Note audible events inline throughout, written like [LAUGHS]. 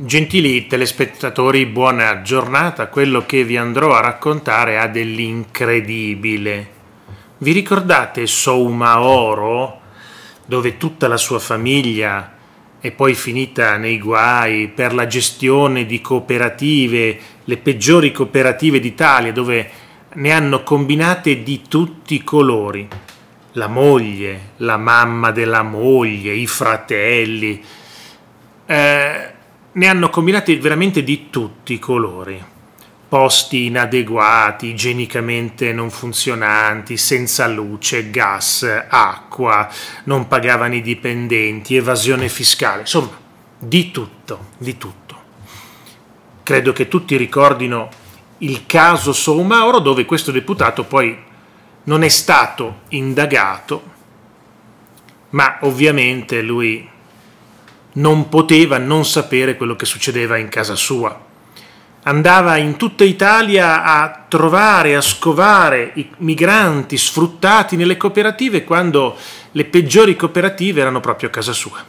Gentili telespettatori, buona giornata. Quello che vi andrò a raccontare ha dell'incredibile. Vi ricordate Soumaoro, dove tutta la sua famiglia è poi finita nei guai per la gestione di cooperative, le peggiori cooperative d'Italia, dove ne hanno combinate di tutti i colori. La moglie, la mamma della moglie, i fratelli. Eh, ne hanno combinati veramente di tutti i colori. Posti inadeguati, igienicamente non funzionanti, senza luce, gas, acqua, non pagavano i dipendenti, evasione fiscale, insomma, di tutto, di tutto. Credo che tutti ricordino il caso Soumauro dove questo deputato poi non è stato indagato, ma ovviamente lui non poteva non sapere quello che succedeva in casa sua. Andava in tutta Italia a trovare, a scovare i migranti sfruttati nelle cooperative quando le peggiori cooperative erano proprio a casa sua.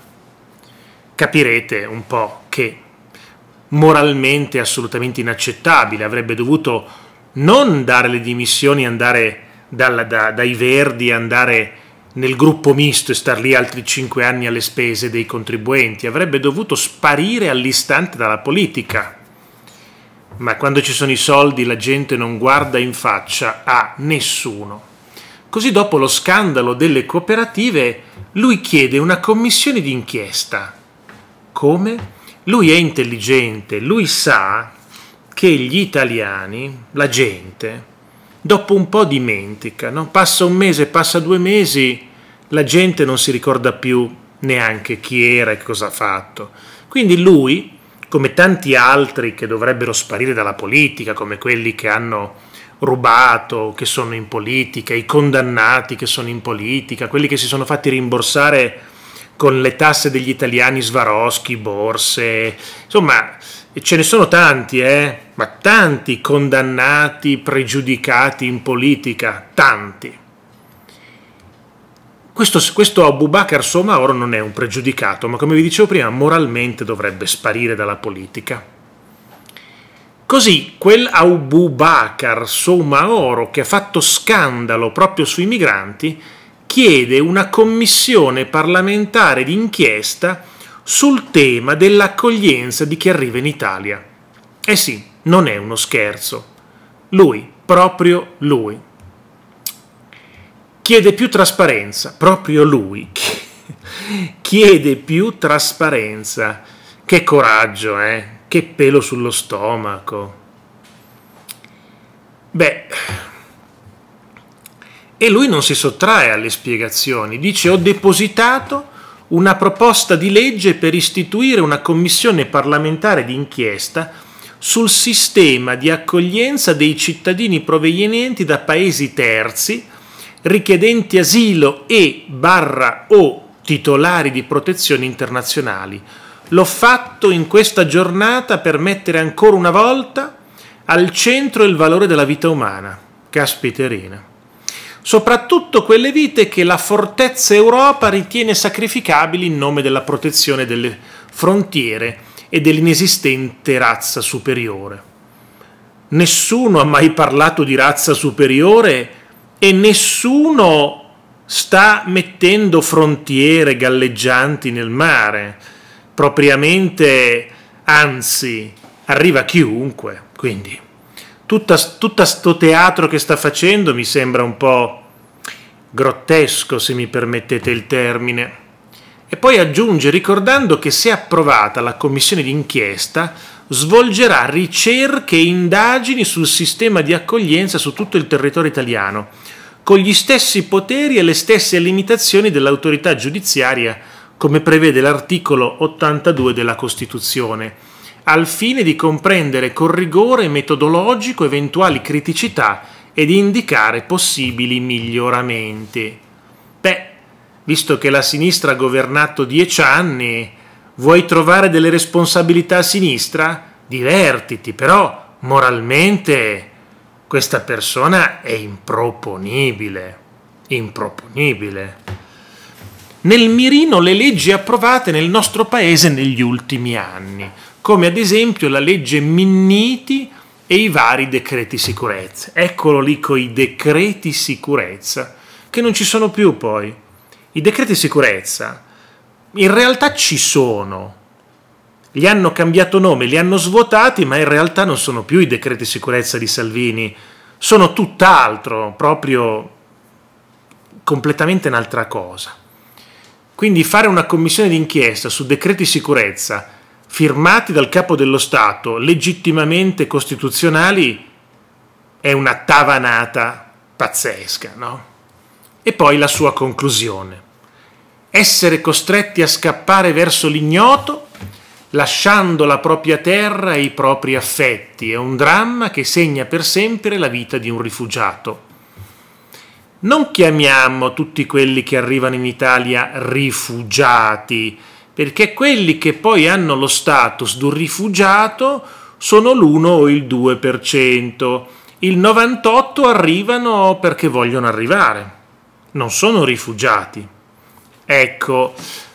Capirete un po' che moralmente è assolutamente inaccettabile, avrebbe dovuto non dare le dimissioni, andare dalla, da, dai Verdi, andare nel gruppo misto e star lì altri cinque anni alle spese dei contribuenti, avrebbe dovuto sparire all'istante dalla politica. Ma quando ci sono i soldi la gente non guarda in faccia a nessuno. Così dopo lo scandalo delle cooperative, lui chiede una commissione d'inchiesta. Come? Lui è intelligente, lui sa che gli italiani, la gente, dopo un po' dimentica, no? passa un mese, passa due mesi, la gente non si ricorda più neanche chi era e cosa ha fatto. Quindi lui, come tanti altri che dovrebbero sparire dalla politica, come quelli che hanno rubato, che sono in politica, i condannati che sono in politica, quelli che si sono fatti rimborsare con le tasse degli italiani Svaroschi, borse, insomma ce ne sono tanti, eh? ma tanti condannati, pregiudicati in politica, tanti. Questo, questo Abu Bakr Somaoro non è un pregiudicato, ma come vi dicevo prima, moralmente dovrebbe sparire dalla politica. Così quel Abu Bakr Somaoro che ha fatto scandalo proprio sui migranti chiede una commissione parlamentare d'inchiesta sul tema dell'accoglienza di chi arriva in Italia. Eh sì, non è uno scherzo. Lui, proprio lui. Chiede più trasparenza, proprio lui. [LAUGHS] Chiede più trasparenza. Che coraggio, eh? Che pelo sullo stomaco. Beh, e lui non si sottrae alle spiegazioni, dice ho depositato una proposta di legge per istituire una commissione parlamentare d'inchiesta sul sistema di accoglienza dei cittadini provenienti da paesi terzi richiedenti asilo e barra o titolari di protezioni internazionali. L'ho fatto in questa giornata per mettere ancora una volta al centro il valore della vita umana, caspiterina. Soprattutto quelle vite che la fortezza Europa ritiene sacrificabili in nome della protezione delle frontiere e dell'inesistente razza superiore. Nessuno ha mai parlato di razza superiore e nessuno sta mettendo frontiere galleggianti nel mare. Propriamente, anzi, arriva chiunque. Quindi, tutto questo teatro che sta facendo mi sembra un po' grottesco, se mi permettete il termine. E poi aggiunge ricordando che se approvata la commissione d'inchiesta svolgerà ricerche e indagini sul sistema di accoglienza su tutto il territorio italiano, con gli stessi poteri e le stesse limitazioni dell'autorità giudiziaria, come prevede l'articolo 82 della Costituzione, al fine di comprendere con rigore metodologico eventuali criticità e di indicare possibili miglioramenti visto che la sinistra ha governato dieci anni, vuoi trovare delle responsabilità a sinistra? Divertiti, però moralmente questa persona è improponibile. Improponibile. Nel mirino le leggi approvate nel nostro paese negli ultimi anni, come ad esempio la legge Minniti e i vari decreti sicurezza. Eccolo lì con i decreti sicurezza, che non ci sono più poi. I decreti sicurezza in realtà ci sono. li hanno cambiato nome, li hanno svuotati, ma in realtà non sono più i decreti sicurezza di Salvini, sono tutt'altro, proprio completamente un'altra cosa. Quindi fare una commissione d'inchiesta su decreti sicurezza firmati dal capo dello Stato legittimamente costituzionali è una tavanata pazzesca, no? E poi la sua conclusione. Essere costretti a scappare verso l'ignoto, lasciando la propria terra e i propri affetti, è un dramma che segna per sempre la vita di un rifugiato. Non chiamiamo tutti quelli che arrivano in Italia rifugiati, perché quelli che poi hanno lo status di un rifugiato sono l'1 o il 2%, il 98% arrivano perché vogliono arrivare non sono rifugiati. Ecco,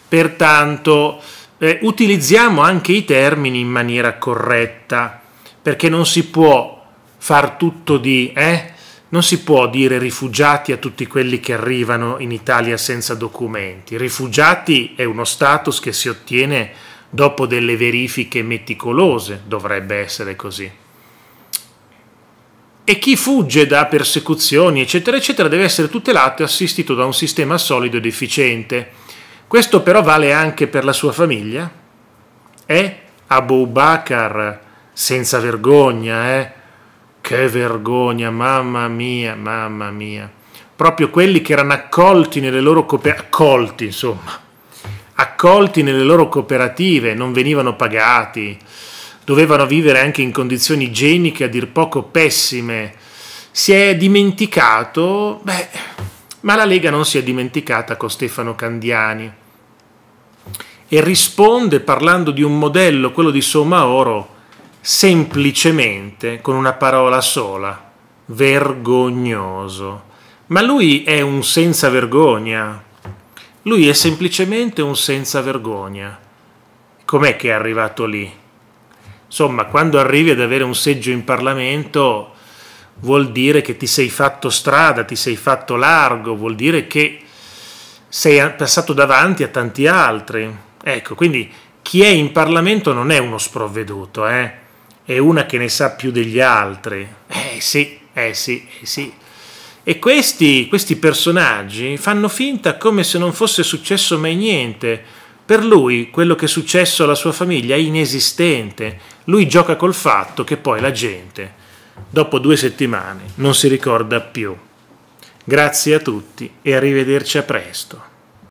pertanto eh, utilizziamo anche i termini in maniera corretta, perché non si può far tutto di... Eh? Non si può dire rifugiati a tutti quelli che arrivano in Italia senza documenti. Rifugiati è uno status che si ottiene dopo delle verifiche meticolose, dovrebbe essere così e chi fugge da persecuzioni, eccetera, eccetera, deve essere tutelato e assistito da un sistema solido ed efficiente. Questo però vale anche per la sua famiglia. È Abu Bakr, senza vergogna, eh? Che vergogna, mamma mia, mamma mia. Proprio quelli che erano accolti nelle loro cooperative, accolti insomma, accolti nelle loro cooperative, non venivano pagati dovevano vivere anche in condizioni igieniche a dir poco pessime, si è dimenticato, beh, ma la Lega non si è dimenticata con Stefano Candiani e risponde parlando di un modello, quello di Somaoro, semplicemente con una parola sola, vergognoso. Ma lui è un senza vergogna. Lui è semplicemente un senza vergogna. Com'è che è arrivato lì? Insomma, quando arrivi ad avere un seggio in Parlamento vuol dire che ti sei fatto strada, ti sei fatto largo, vuol dire che sei passato davanti a tanti altri. Ecco, quindi chi è in Parlamento non è uno sprovveduto, eh? è una che ne sa più degli altri. Eh sì, eh sì, eh sì. E questi, questi personaggi fanno finta come se non fosse successo mai niente per lui quello che è successo alla sua famiglia è inesistente, lui gioca col fatto che poi la gente, dopo due settimane, non si ricorda più. Grazie a tutti e arrivederci a presto.